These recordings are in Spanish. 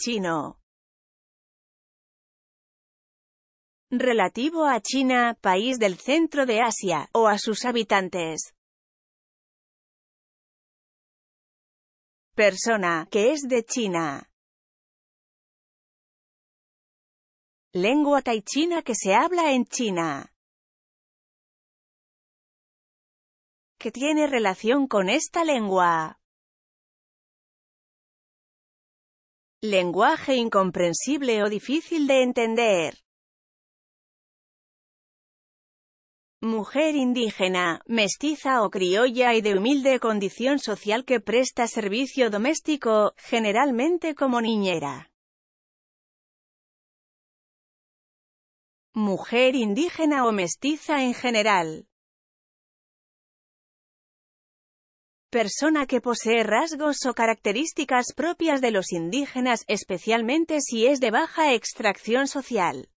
chino. Relativo a China, país del centro de Asia, o a sus habitantes. Persona, que es de China. Lengua taichina que se habla en China. Que tiene relación con esta lengua. Lenguaje incomprensible o difícil de entender. Mujer indígena, mestiza o criolla y de humilde condición social que presta servicio doméstico, generalmente como niñera. Mujer indígena o mestiza en general, persona que posee rasgos o características propias de los indígenas, especialmente si es de baja extracción social.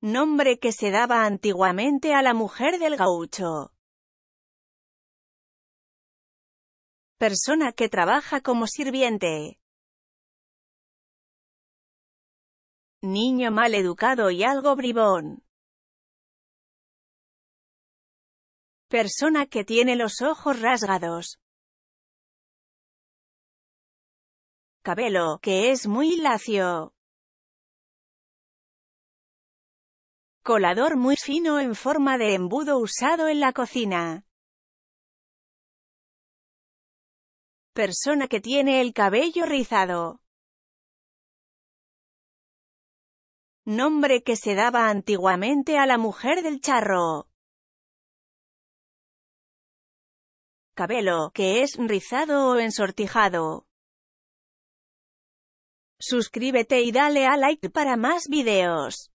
Nombre que se daba antiguamente a la mujer del gaucho. Persona que trabaja como sirviente. Niño mal educado y algo bribón. Persona que tiene los ojos rasgados. Cabello, que es muy lacio. Colador muy fino en forma de embudo usado en la cocina. Persona que tiene el cabello rizado. Nombre que se daba antiguamente a la mujer del charro. cabelo, que es rizado o ensortijado. Suscríbete y dale a like para más videos.